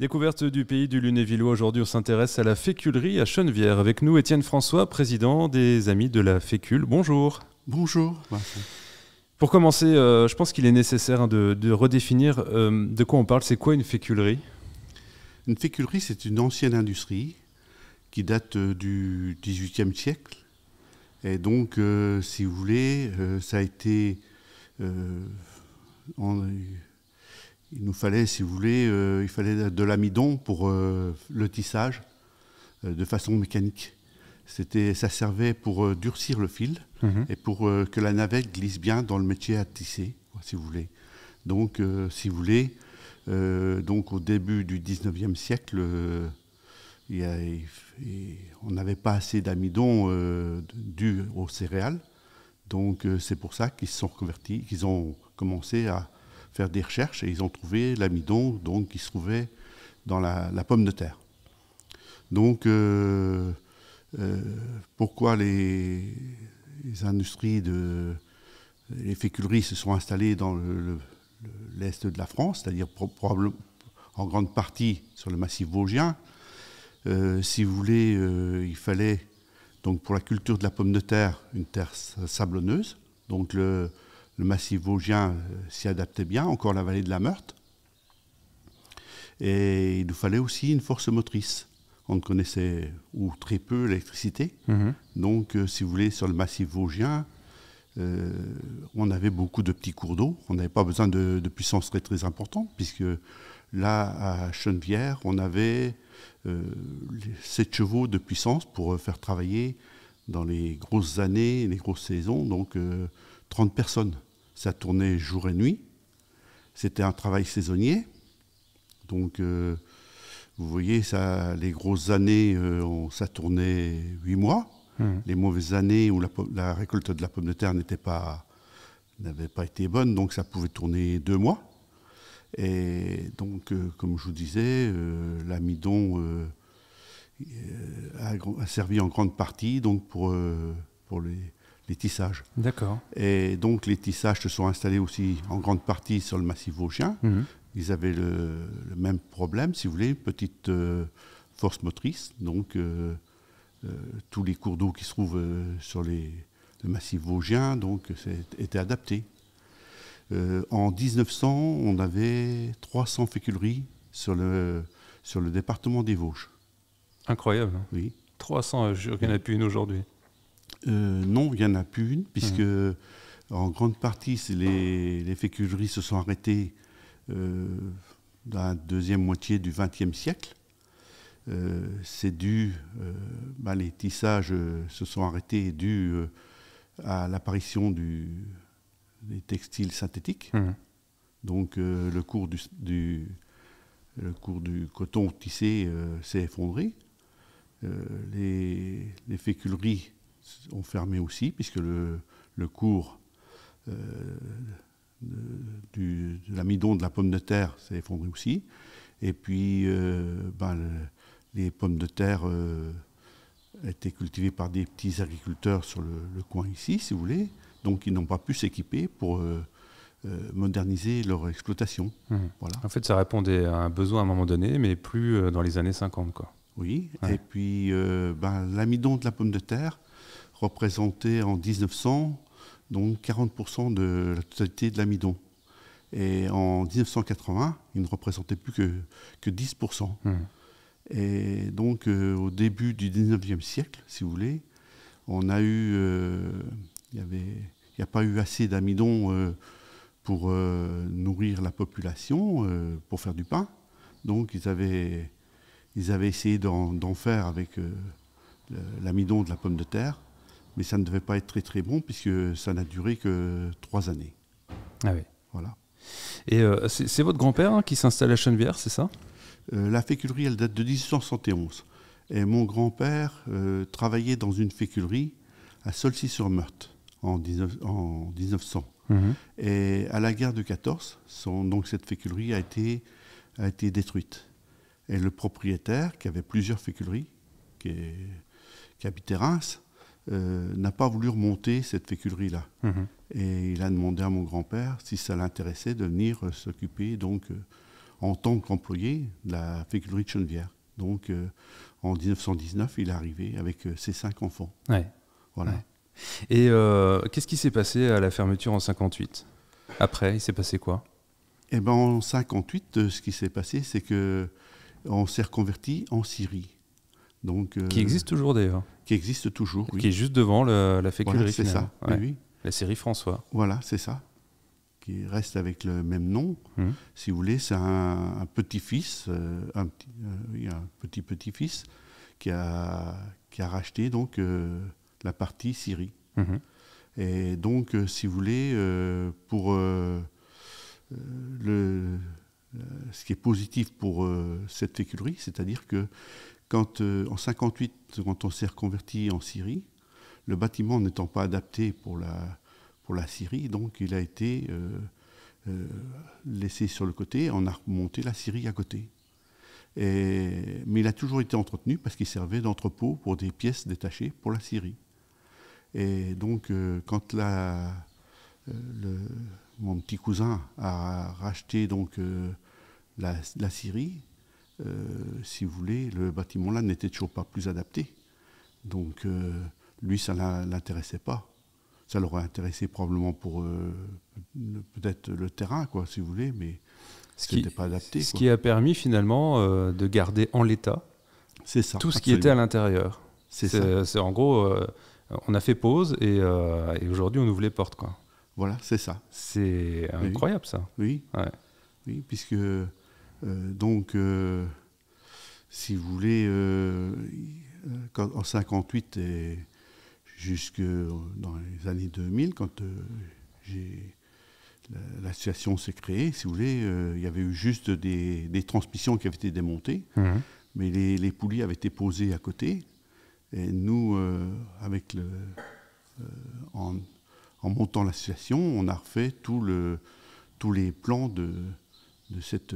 Découverte du pays du Lunévillois, aujourd'hui on s'intéresse à la féculerie à Chenevière. Avec nous Étienne François, président des Amis de la Fécule. Bonjour. Bonjour. Pour commencer, euh, je pense qu'il est nécessaire hein, de, redéfinir euh, de quoi on parle. C'est quoi une féculerie Une féculerie, c'est une ancienne industrie qui date euh, du XVIIIe siècle. Et donc, si vous voulez, ça a été il nous fallait, si vous voulez, euh, il fallait de l'amidon pour euh, le tissage euh, de façon mécanique. C'était, ça servait pour durcir le fil mhm. et pour que la navette glisse bien dans le métier à tisser, si vous voulez. Donc, si vous voulez, donc au début du 19e siècle, il on n'avait pas assez d'amidon dû aux céréales. Donc c'est pour ça qu'ils se sont convertis qu'ils ont commencé à faire des recherches et ils ont trouvé l'amidon donc, qui se trouvait dans la, pomme de terre. Donc, euh, euh, pourquoi les, industries de les féculeries se sont installées dans l'est le, de la France, c'est-à-dire probablement en grande partie sur le massif vosgien. Euh, si vous voulez, il fallait donc pour la culture de la pomme de terre une terre sablonneuse. Donc le, le massif vosgien euh, s'y adaptait bien, encore la vallée de la Meurthe. Et il nous fallait aussi une force motrice. On ne connaissait ou très peu l'électricité. Mhm. Donc, euh, si vous voulez, sur le massif vosgien, euh, on avait beaucoup de petits cours d'eau. On n'avait pas besoin de, puissance très très importante, puisque là, à Chenevière, on avait sept 7 chevaux de puissance pour faire travailler dans les grosses années, les grosses saisons. Donc, 30 personnes. Ça tournait jour et nuit. C'était un travail saisonnier. Donc, euh, vous voyez, les grosses années, euh, ça tournait 8 mois. Hmm. Les mauvaises années où la, récolte de la pomme de terre n'était pas, n'avait pas été bonne, donc ça pouvait tourner deux mois. Et donc, euh, comme je vous disais, l'amidon a, a, servi en grande partie donc pour, pour les, les tissages. D'accord. Et donc les tissages se sont installés aussi en grande partie sur le massif vosgien. Mhm. Ils avaient le, même problème, si vous voulez, petite euh, force motrice. Donc euh, euh, tous les cours d'eau qui se trouvent sur les, le massif vosgien donc, étaient adaptés. en 1900, on avait 300 féculeries sur le, sur le département des Vosges. Incroyable. Hein. Oui. 300, je n'y en plus une aujourd'hui. Euh, non, il n'y en a plus une, puisque mmh. en grande partie, les, féculeries se sont arrêtées euh, dans la deuxième moitié du XXe siècle. Euh, c'est dû, ben, les tissages se sont arrêtés dû à l'apparition des textiles synthétiques. Mmh. Donc le cours du, coton tissé s'est effondré. les, les, féculeries ont fermé aussi, puisque le, le cours euh, de, du, l'amidon de la pomme de terre s'est effondré aussi. Et puis, euh, ben, les pommes de terre euh, étaient cultivées par des petits agriculteurs sur le, coin ici, si vous voulez. Donc, ils n'ont pas pu s'équiper pour moderniser leur exploitation. Mmh. Voilà. En fait, ça répondait à un besoin à un moment donné, mais plus dans les années 50. Quoi. Oui, et puis ben, l'amidon de la pomme de terre, représentait en 1900 donc 40% de la totalité de l'amidon. Et en 1980, il ne représentait plus que, que 10%. Hmm. Et donc, euh, au début du 19e siècle, si vous voulez, on a eu. Euh, il n'y a pas eu assez d'amidon euh, pour nourrir la population, pour faire du pain. Donc, ils avaient, ils avaient essayé d'en faire avec l'amidon de la pomme de terre mais ça ne devait pas être très très bon puisque ça n'a duré que trois années. Ah oui. Voilà. Et euh, c'est votre grand-père hein, qui s'installe à Chenevière, c'est ça euh, La féculerie, elle date de 1871. Et mon grand-père euh, travaillait dans une féculerie à Solcy-sur-Meurthe en, en, 1900. Mhm. Et à la guerre de 14, donc cette féculerie a été, a été détruite. Et le propriétaire, qui avait plusieurs féculeries, qui, est, qui habitait Reims, euh, n'a pas voulu remonter cette féculerie-là. Mhm. Et il a demandé à mon grand-père si ça l'intéressait de venir euh, s'occuper, donc, euh, en tant qu'employé, de la féculerie de Chenevière. Donc, en 1919, il est arrivé avec ses cinq enfants. Voilà. Et qu'est-ce qui s'est passé à la fermeture en 58 Après, il s'est passé quoi Eh ben en 58, ce qui s'est passé, c'est que on s'est reconverti en Syrie. Euh, qui existe toujours d'ailleurs. Qui existe toujours, oui. Qui est juste devant la féculerie. Voilà, c'est ça, oui. La série François. Voilà, c'est ça. Qui reste avec le même nom. Hum. Si vous voulez, c'est un, petit-fils, euh, un, petit, euh, un petit-petit-fils qui a, racheté donc la partie Syrie. Et donc, si vous voulez, pour le, ce qui est positif pour cette féculerie, c'est-à-dire que euh, en 58, quand on s'est reconverti en Syrie, le bâtiment n'étant pas adapté pour la, pour la Syrie, donc il a été euh, euh, laissé sur le côté. On a remonté la Syrie à côté. mais il a toujours été entretenu parce qu'il servait d'entrepôt pour des pièces détachées pour la Syrie. Et donc, quand mon petit cousin a racheté donc, la Syrie, euh, si vous voulez, le bâtiment-là n'était toujours pas plus adapté. Donc euh, lui, ça ne l'intéressait pas. Ça l'aurait intéressé probablement pour euh, peut-être le terrain, quoi, si vous voulez, mais ce qui, pas adapté. Ce qui a permis finalement de garder en l'état tout ce qui était à l'intérieur. C'est ça. en gros, on a fait pause et, aujourd'hui on ouvre les portes. Quoi. Voilà, c'est ça. C'est incroyable ça. Oui. Oui, puisque euh, donc, euh, si vous voulez, euh, en 58 et jusque dans les années 2000, quand l'association s'est créée, si vous voulez, il y avait eu juste des, transmissions qui avaient été démontées, mhm. mais les, poulies avaient été posées à côté. Et nous, avec le, en, montant l'association, on a refait tous les plans de cette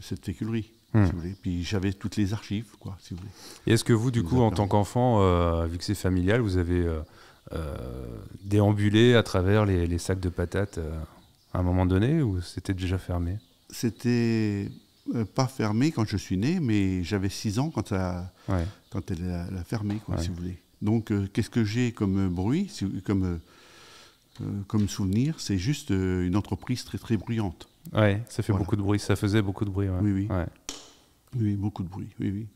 cette écurie. Si hmm. vous voulez. Puis j'avais toutes les archives, quoi, si vous voulez. Et est-ce que vous, du coup, en tant qu'enfant, euh, vu que c'est familial, vous avez euh, euh, déambulé à travers les, sacs de patates à un moment donné ou c'était déjà fermé C'était pas fermé quand je suis né, mais j'avais 6 ans quand, ça, quand elle a, fermé, quoi, si vous voulez. Donc, qu'est-ce que j'ai comme bruit, comme euh, comme souvenir, c'est juste euh, une entreprise très très bruyante. Ouais, ça fait beaucoup de bruit, ça faisait beaucoup de bruit. Oui, oui. Oui, beaucoup de bruit, oui, oui.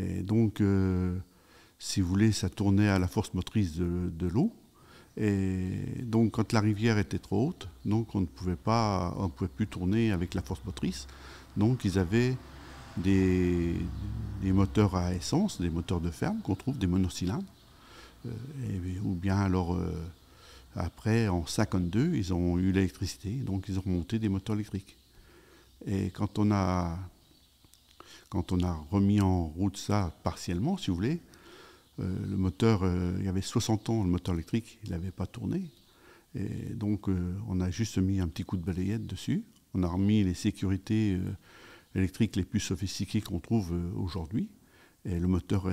Et donc, euh, si vous voulez, ça tournait à la force motrice de, l'eau. Et donc, quand la rivière était trop haute, donc on ne pouvait pas, on pouvait plus tourner avec la force motrice. Donc, ils avaient des, moteurs à essence, des moteurs de ferme qu'on trouve, des monocylindres, ou bien alors après, en 52, ils ont eu l'électricité, donc ils ont monté des moteurs électriques. Et quand on a, quand on a remis en route ça partiellement, si vous voulez, euh, le moteur, euh, il y avait 60 ans, le moteur électrique, il n'avait pas tourné. Et donc, euh, on a juste mis un petit coup de balayette dessus. On a remis les sécurités électriques les plus sophistiquées qu'on trouve aujourd'hui. Et le moteur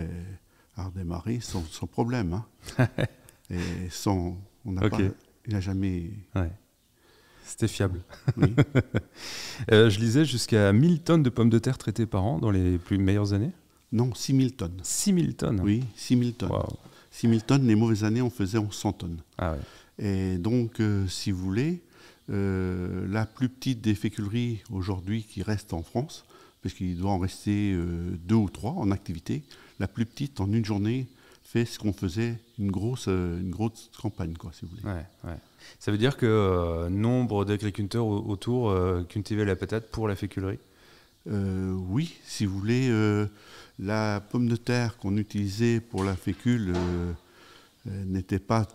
a redémarré sans, problème. Hein. et sans, on il n'a jamais. Ouais. C'était fiable. Euh, je lisais jusqu'à 1000 tonnes de pommes de terre traitées par an dans les plus meilleures années Non, 6000 tonnes. 6000 tonnes Oui, 6000 tonnes. Wow. 6000 tonnes, les mauvaises années, on faisait 100 tonnes. Ah ouais. Et donc, euh, si vous voulez, euh, la plus petite des féculeries aujourd'hui qui reste en France, parce qu'il doit en rester deux ou trois en activité, la plus petite en une journée fait ce qu'on faisait une grosse, euh, une grosse campagne, quoi, si vous voulez. Ça veut dire que euh, nombre d'agriculteurs autour euh, cultivaient la patate pour la féculerie Oui, si vous voulez, la pomme de terre qu'on utilisait pour la fécule n'était pas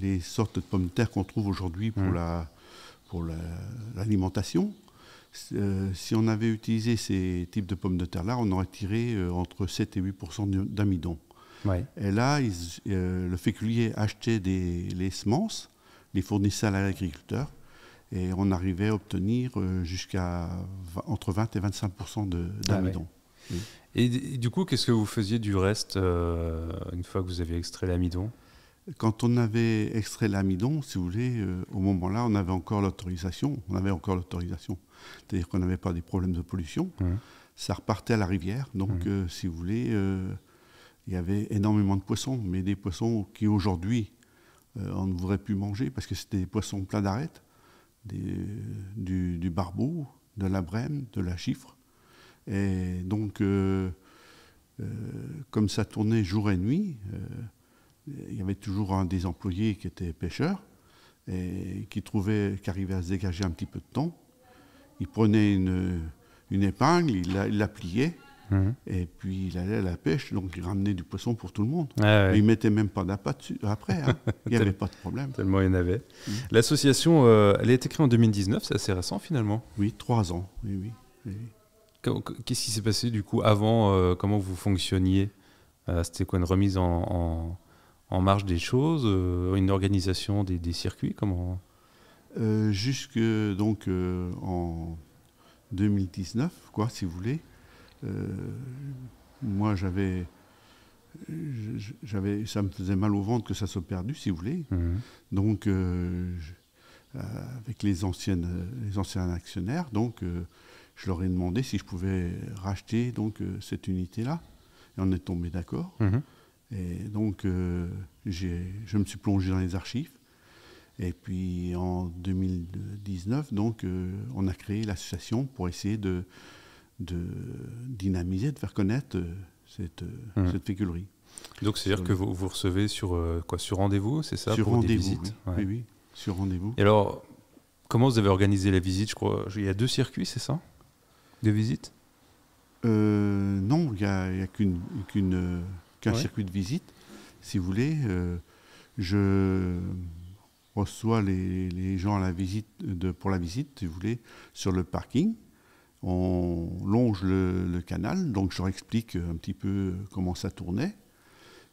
les sortes de pommes de terre qu'on trouve aujourd'hui pour, mmh. la, pour l'alimentation. si on avait utilisé ces types de pommes de terre-là, on aurait tiré entre 7 et 8 d'amidon. Et là, euh, le féculier achetait les semences, les fournissait à l'agriculteur, et on arrivait à obtenir euh, jusqu'à entre 20 et 25 ah d'amidon. Et du coup, qu'est-ce que vous faisiez du reste euh, une fois que vous avez extrait l'amidon Quand on avait extrait l'amidon, si vous voulez, au moment-là, on avait encore l'autorisation. On avait encore l'autorisation. C'est-à-dire qu'on n'avait pas des problèmes de pollution. Ça repartait à la rivière. Donc, si vous voulez, il y avait énormément de poissons, mais des poissons qui aujourd'hui euh, on ne voudrait plus manger parce que c'était des poissons pleins d'arêtes, du, barbeau, de la brème, de la chiffre. Et donc, euh, euh, comme ça tournait jour et nuit, il y avait toujours un des employés qui était pêcheur et qui trouvait, qui arrivait à se dégager un petit peu de temps. Il prenait une, épingle, il la pliait Mhm. Et puis il allait à la pêche, donc il ramenait du poisson pour tout le monde. Ah il ne mettait même pas d'appât après, hein. il n'y avait pas de problème. Tellement il y en avait. Mhm. L'association, euh, elle a été créée en 2019, c'est assez récent finalement. Oui, trois ans. Oui, oui, Qu'est-ce qui s'est passé du coup avant euh, Comment vous fonctionniez euh, C'était quoi une remise en, en, marge des choses Une organisation des, des circuits Comment Jusque donc en 2019, quoi, si vous voulez. Euh, moi, j'avais j'avais ça me faisait mal au ventre que ça soit perdu si vous voulez mmh. donc euh, avec les anciennes les anciens actionnaires donc euh, je leur ai demandé si je pouvais racheter donc cette unité là et on est tombé d'accord mmh. et donc je me suis plongé dans les archives et puis en 2019 donc on a créé l'association pour essayer de de dynamiser, de faire connaître euh, cette, euh, mmh. cette féculerie. Donc c'est-à-dire que vous, vous recevez sur, euh, quoi, sur rendez-vous, c'est ça Sur rendez-vous, oui. oui. sur rendez-vous. Et alors, comment vous avez organisé la visite Je crois il y a deux circuits, c'est ça Deux visites Non, il n'y a, qu'une, qu'un circuit de visite, si vous voulez. je reçois les, les, gens à la visite de, pour la visite, si vous voulez, sur le parking on longe le, canal, donc je leur explique un petit peu comment ça tournait.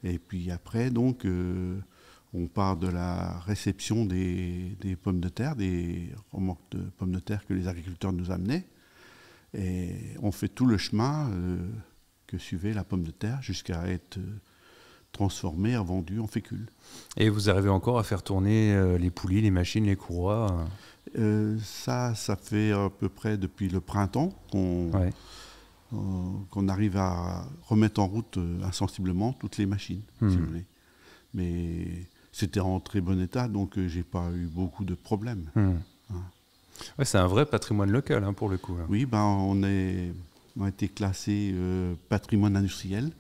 Et puis après, donc, euh, on part de la réception des, pommes de terre, des remorques de pommes de terre que les agriculteurs nous amenaient. Et on fait tout le chemin euh, que suivait la pomme de terre jusqu'à être euh, transformés, vendu en fécule. Et vous arrivez encore à faire tourner euh, les poulies, les machines, les courroies euh euh, Ça, ça fait à peu près depuis le printemps qu'on arrive à remettre en route insensiblement toutes les machines, si vous hmm. voulez. Mais c'était en très bon état, donc j'ai pas eu beaucoup de problèmes. Hmm. Hein. c'est un vrai patrimoine local hein, pour le coup. Hein. Oui, ben, on, est, a été classé patrimoine industriel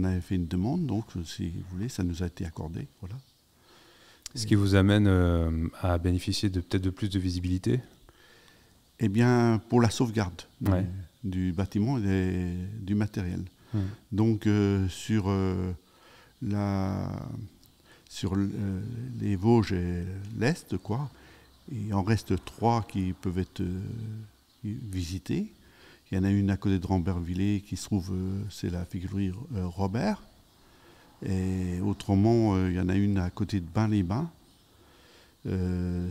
on avait fait une demande, donc euh, si vous voulez, ça nous a été accordé. Voilà. Ce qui vous amène euh, à bénéficier de peut-être de plus de visibilité Eh bien, pour la sauvegarde du, bâtiment et du matériel. Mmh. Donc, euh, sur, la, sur les Vosges et l'Est, quoi, il en reste trois qui peuvent être visités. Il y en a une à côté de Rambervillers qui se trouve, euh, c'est la Féculerie euh, Robert. Et autrement, euh, il y en a une à côté de Bain-les-Bains.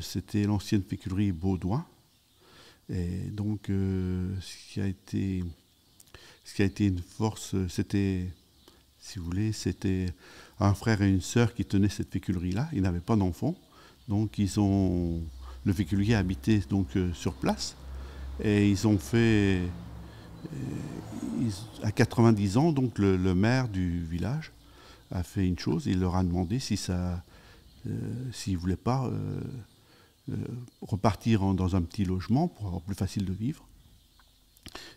C'était l'ancienne Féculerie Baudouin. Et donc, ce qui a été ce qui a été une force, c'était, si vous voulez, c'était un frère et une sœur qui tenaient cette féculerie-là. Ils n'avaient pas d'enfants, donc ils ont le féculier habitait donc sur place et ils ont fait à 90 ans, donc le, maire du village a fait une chose, il leur a demandé si ça, euh, voulait ne pas euh, euh, repartir dans un petit logement pour avoir plus facile de vivre.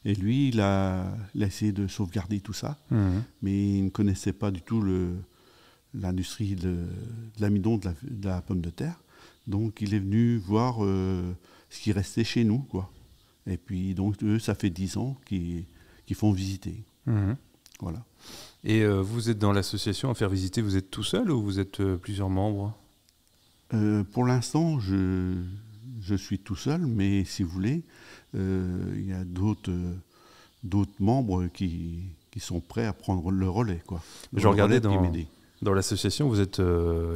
Et lui, il a, essayé de sauvegarder tout ça, mmh. mais il ne connaissait pas du tout l'industrie de, l'amidon, de, la, de, la pomme de terre. Donc il est venu voir ce qui restait chez nous, quoi. Et puis, donc, eux, ça fait 10 ans qu'ils font visiter. Mhm. Voilà. Et euh, vous êtes dans l'association à faire visiter, vous êtes tout seul ou vous êtes euh, plusieurs membres euh, Pour l'instant, je, suis tout seul, mais si vous voulez, il y a d'autres membres qui, sont prêts à prendre le relais. Quoi. Je regardais dans, dans l'association, vous êtes,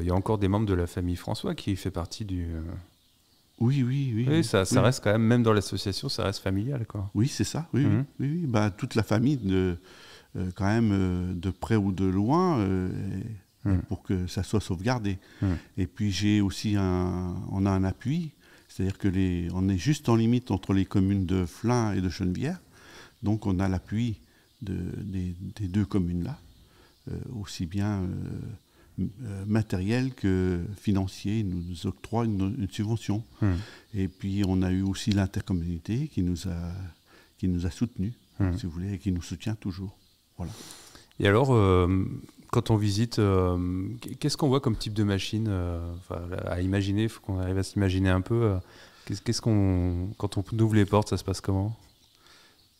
il y a encore des membres de la famille François qui fait partie du, oui, oui, oui. Oui, ça, reste quand même, même dans l'association, ça reste familial, quoi. Oui, c'est ça. Oui, oui, mhm. oui, Bah, toute la famille, de, euh, quand même, euh, de près ou de loin, euh, mhm. pour que ça soit sauvegardé. Mhm. Et puis j'ai aussi un, on a un appui, c'est-à-dire que les, on est juste en limite entre les communes de Flins et de Chenevière, donc on a l'appui des, deux communes là, aussi bien euh, matériel que financier nous octroie une, subvention. Hmm. Et puis on a eu aussi l'intercommunauté qui nous a, qui nous a soutenus, hmm. si vous voulez, et qui nous soutient toujours. Voilà. Et alors, euh, quand on visite, euh, qu'est-ce qu'on voit comme type de machine à imaginer Il faut qu'on arrive à s'imaginer un peu. qu'est-ce qu'on, quand on ouvre les portes, ça se passe comment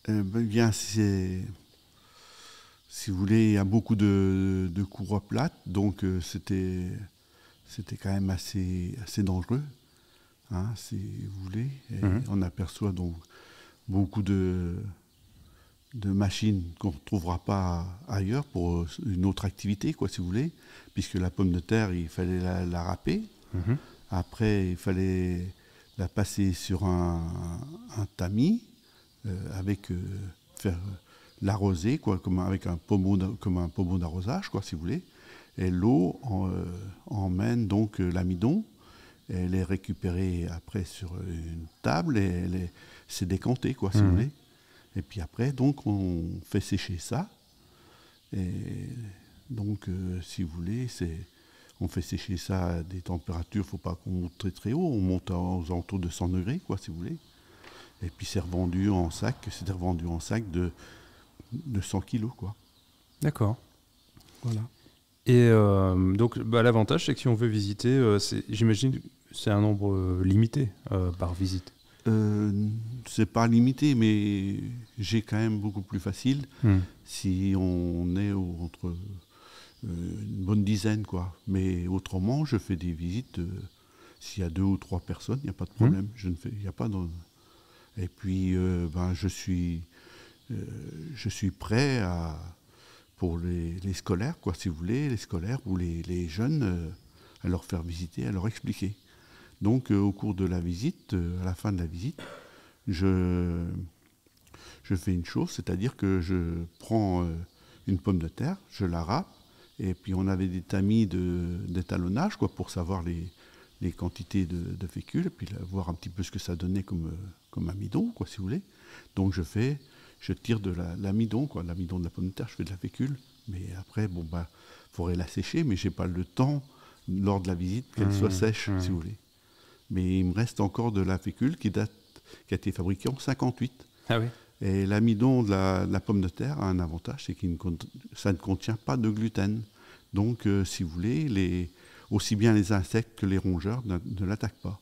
eh ben, eh Bien, c'est si vous voulez, il y a beaucoup de, courroies plates, donc euh, c'était, c'était quand même assez, assez dangereux, hein, si vous voulez. Mhm. On aperçoit donc beaucoup de, de machines qu'on ne trouvera pas ailleurs pour euh, une autre activité, quoi, si vous voulez, puisque la pomme de terre, il fallait la, râper. Mhm. Après, il fallait la passer sur un, tamis euh, avec faire l'arroser, quoi, comme avec un pommeau, comme un d'arrosage, quoi, si vous voulez. Et l'eau euh, emmène donc euh, l'amidon. Elle est récupérée après sur une table et elle est, c'est décanté, quoi, si vous mmh. voulez. Et puis après, donc, on fait sécher ça. Et donc, euh, si vous voulez, c'est, on fait sécher ça à des températures, faut pas qu'on monte très très haut, on monte aux alentours de 100 degrés, quoi, si vous voulez. Et puis c'est revendu en sac, c'est revendu en sac de de 100 kilos. Quoi. D'accord. Voilà. Et euh, donc, bah, l'avantage, c'est que si on veut visiter, euh, c'est, j'imagine c'est un nombre euh, limité euh, par visite. c'est pas limité, mais j'ai quand même beaucoup plus facile hmm. si on est entre une bonne dizaine, quoi. Mais autrement, je fais des visites. S'il y a deux ou trois personnes, il n'y a pas de hmm. problème. Je ne fais, y a pas de... Et puis, ben, je suis euh, je suis prêt à, pour les, scolaires, quoi, si vous voulez, les scolaires ou les, jeunes, euh, à leur faire visiter, à leur expliquer. Donc euh, au cours de la visite, à la fin de la visite, je, fais une chose, c'est-à-dire que je prends une pomme de terre, je la râpe, et puis on avait des tamis d'étalonnage quoi, pour savoir les, quantités de, de, fécule, et puis voir un petit peu ce que ça donnait comme, comme amidon, quoi, si vous voulez. Donc je fais je tire de l'amidon, l'amidon de la pomme de terre, je fais de la fécule, mais après, bon, bah, faudrait la sécher, mais j'ai pas le temps, lors de la visite, qu'elle soit mmh, sèche, mmh. si vous voulez. Mais il me reste encore de la fécule qui date, qui a été fabriquée en 58. Ah Et l'amidon de la, pomme de terre a un avantage, c'est que ça ne contient pas de gluten. Donc, euh, si vous voulez, les, aussi bien les insectes que les rongeurs ne, l'attaquent pas.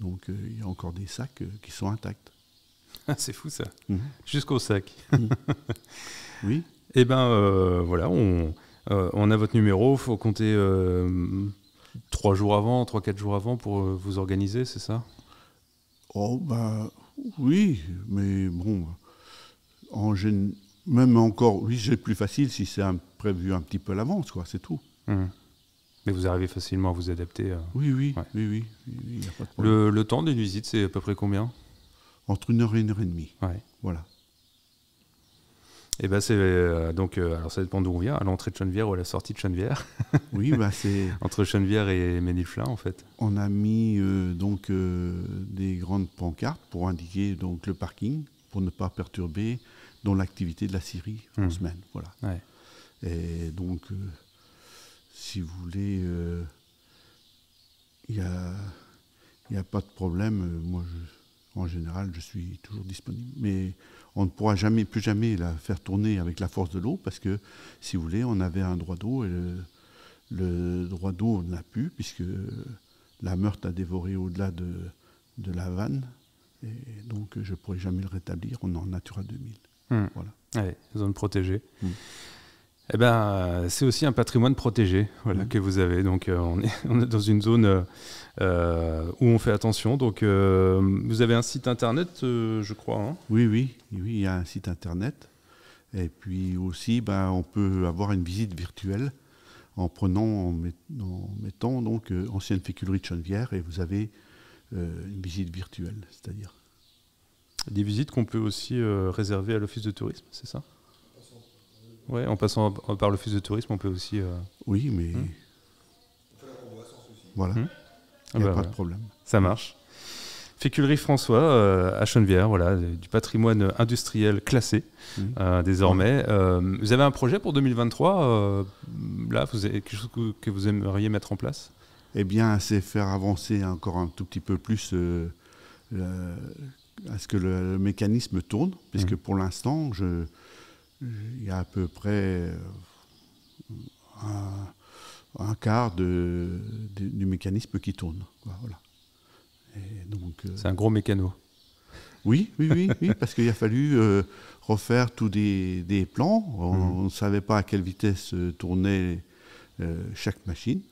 Donc, euh, il y a encore des sacs euh, qui sont intacts. c'est fou ça. Mhm. Jusqu'au sac. Mhm. oui. Eh bien, euh, voilà, euh, on, a votre numéro. Il faut compter euh, trois jours avant, trois, quatre jours avant pour vous organiser, c'est ça Oh, ben, oui, mais bon, en, même encore, oui, c'est plus facile si c'est prévu un petit peu à l'avance, quoi, c'est tout. Mhm. Mais vous arrivez facilement à vous adapter. Oui, oui, oui, oui, Le, le, temps d'une visite, c'est à peu près combien entre une heure et une heure et demie. Ouais. Voilà. Et eh ben, c'est euh, donc euh, alors ça dépend d'où on vient, à l'entrée de Chenevière ou à la sortie de Chenevière. oui, bah c'est entre Chenevière et Ménifla, en fait. On a mis euh, donc des grandes pancartes pour indiquer donc le parking pour ne pas perturber dans l'activité de la Syrie en mmh. semaine, voilà. Et donc si vous voulez il n'y y a pas de problème moi je en général, je suis toujours disponible. Mais on ne pourra jamais, plus jamais la faire tourner avec la force de l'eau parce que, si vous voulez, on avait un droit d'eau et le, droit d'eau, on l'a plus, puisque la meurtre a dévoré au-delà de, de, la vanne. Et donc, je ne pourrai jamais le rétablir. On est en Natura 2000. Hum. Voilà. Allez, zone protégée. Hum eh ben, c'est aussi un patrimoine protégé voilà, mmh. que vous avez. Donc, euh, on, est, dans une zone euh, euh, où on fait attention. Donc, vous avez un site internet, je crois. Hein oui, oui, oui, il y a un site internet. Et puis aussi, ben, on peut avoir une visite virtuelle en prenant, en, mettant donc ancienne féculerie de Chenevière et vous avez une visite virtuelle, c'est-à-dire. Des visites qu'on peut aussi réserver à l'office de tourisme, c'est ça Ouais, en passant par l'office de tourisme, on peut aussi. Euh, oui, mais. Hmm. Voilà. Il n'y a pas bah. de problème. Ça marche. Féculerie François euh, à Chenevière, voilà, du patrimoine industriel classé hmm. euh, désormais. vous avez un projet pour 2023 Là, vous quelque chose que, vous aimeriez mettre en place Eh bien, c'est faire avancer encore un tout petit peu plus à ce que le, mécanisme tourne, puisque hmm. pour l'instant, je, il y a à peu près euh, un, quart de, du mécanisme qui tourne. Euh, c'est un gros mécano. Oui, oui, oui, oui parce qu'il a fallu euh, refaire tous des, plans. On mmh. ne savait pas à quelle vitesse tournait chaque machine.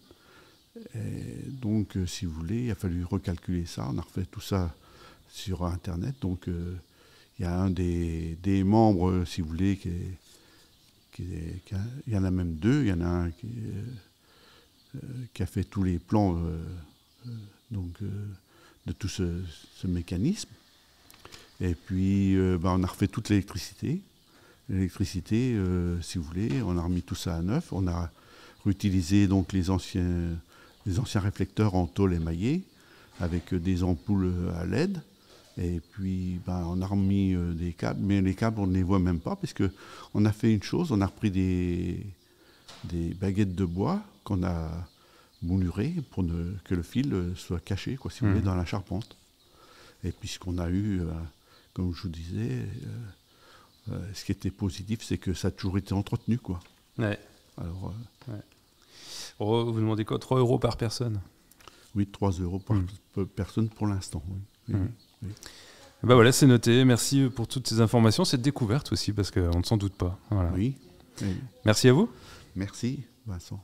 donc, si vous voulez, il a fallu recalculer ça. On a refait tout ça sur Internet. Donc, il y a un des, membres, si vous voulez, qui, il y en a même deux. Il y en a un qui, euh, euh, a fait tous les plans euh, donc, de tout ce, mécanisme. Et puis, ben, on a refait toute l'électricité. L'électricité, si vous voulez, on a remis tout ça à neuf. On a réutilisé donc les anciens, les anciens réflecteurs en tôle émaillée avec des ampoules à LED. Et puis, ben, on a remis euh, des câbles, mais les câbles, on ne les voit même pas, parce que on a fait une chose, on a repris des, des baguettes de bois qu'on a moulurées pour que le fil euh, soit caché, quoi, si vous voulez, mmh. dans la charpente. Et puis, ce qu'on a eu, euh, comme je vous disais, ce qui était positif, c'est que ça a toujours été entretenu, quoi. Ouais. Alors... vous demandez quoi 3 euros par personne Oui, 3 euros par mmh. personne pour l'instant, oui. Mmh. Bah voilà, c'est noté. Merci pour toutes ces informations, cette découverte aussi, parce qu'on ne s'en doute pas. Oui. Merci à vous. Merci, Vincent.